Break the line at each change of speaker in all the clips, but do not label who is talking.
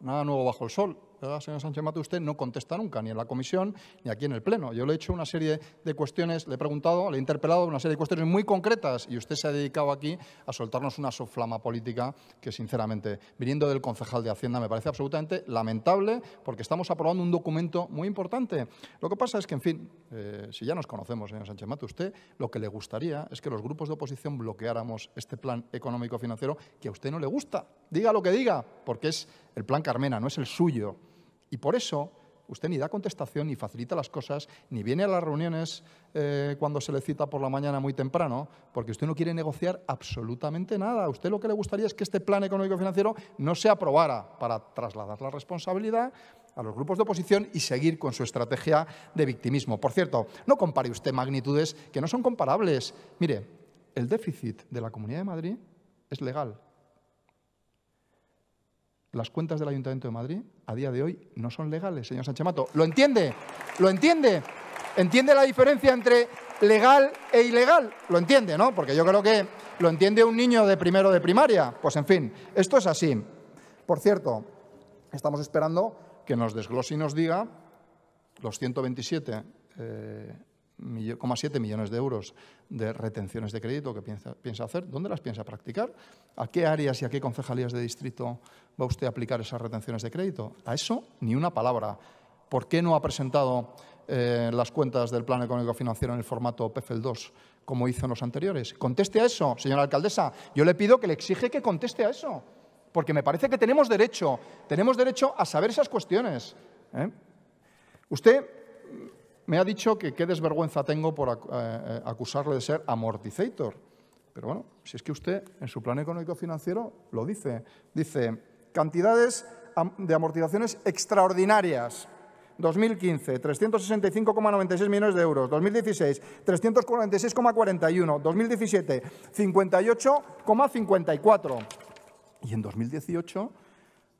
nada nuevo bajo el sol. ¿verdad, señor Sánchez Usted no contesta nunca, ni en la comisión ni aquí en el Pleno. Yo le he hecho una serie de cuestiones, le he preguntado, le he interpelado una serie de cuestiones muy concretas y usted se ha dedicado aquí a soltarnos una soflama política que, sinceramente, viniendo del concejal de Hacienda, me parece absolutamente lamentable porque estamos aprobando un documento muy importante. Lo que pasa es que, en fin, eh, si ya nos conocemos, señor Sánchez Mate, usted lo que le gustaría es que los grupos de oposición bloqueáramos este plan económico-financiero que a usted no le gusta. Diga lo que diga, porque es el plan Carmena, no es el suyo. Y por eso usted ni da contestación, ni facilita las cosas, ni viene a las reuniones eh, cuando se le cita por la mañana muy temprano, porque usted no quiere negociar absolutamente nada. A usted lo que le gustaría es que este plan económico-financiero no se aprobara para trasladar la responsabilidad a los grupos de oposición y seguir con su estrategia de victimismo. Por cierto, no compare usted magnitudes que no son comparables. Mire, el déficit de la Comunidad de Madrid es legal, las cuentas del Ayuntamiento de Madrid a día de hoy no son legales, señor Sánchez Mato. ¿Lo entiende? ¿Lo entiende? ¿Entiende la diferencia entre legal e ilegal? Lo entiende, ¿no? Porque yo creo que lo entiende un niño de primero de primaria. Pues en fin, esto es así. Por cierto, estamos esperando que nos desglose y nos diga los 127 1,7 millones de euros de retenciones de crédito que piensa, hacer, ¿dónde las piensa practicar? ¿A qué áreas y a qué concejalías de distrito va usted a aplicar esas retenciones de crédito? A eso ni una palabra. ¿Por qué no ha presentado eh, las cuentas del Plan Económico Financiero en el formato pfl e 2 como hizo en los anteriores? Conteste a eso, señora alcaldesa. Yo le pido que le exige que conteste a eso, porque me parece que tenemos derecho, tenemos derecho a saber esas cuestiones. ¿eh? Usted me ha dicho que qué desvergüenza tengo por eh, eh, acusarle de ser amortizator. Pero bueno, si es que usted en su plan económico financiero lo dice. Dice, cantidades de amortizaciones extraordinarias. 2015, 365,96 millones de euros. 2016, 346,41. 2017, 58,54. Y en 2018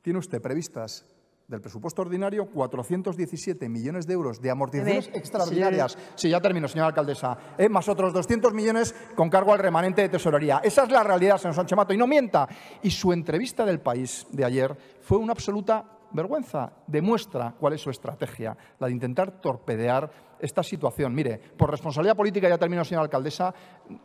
tiene usted previstas del presupuesto ordinario 417 millones de euros de amortizaciones extraordinarias. Sí. ya termino, señora alcaldesa. Eh, más otros 200 millones con cargo al remanente de tesorería. Esa es la realidad, señor Sánchez Mato, y no mienta. Y su entrevista del país de ayer fue una absoluta vergüenza. Demuestra cuál es su estrategia, la de intentar torpedear esta situación. Mire, por responsabilidad política, ya termino, señora alcaldesa,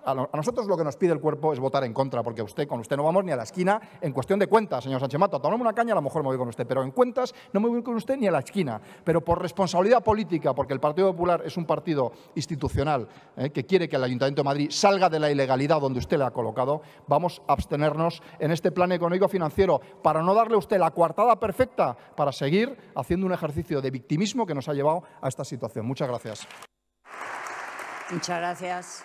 a, nosotros lo que nos pide el cuerpo es votar en contra, porque usted, con usted no vamos ni a la esquina en cuestión de cuentas, señor Sánchez Mato. Tomamos una caña, a lo mejor me voy con usted, pero en cuentas no me voy con usted ni a la esquina. Pero por responsabilidad política, porque el Partido Popular es un partido institucional eh, que quiere que el Ayuntamiento de Madrid salga de la ilegalidad donde usted le ha colocado, vamos a abstenernos en este plan económico financiero para no darle a usted la coartada perfecta para seguir haciendo un ejercicio de victimismo que nos ha llevado a esta situación. Muchas gracias. Muchas gracias.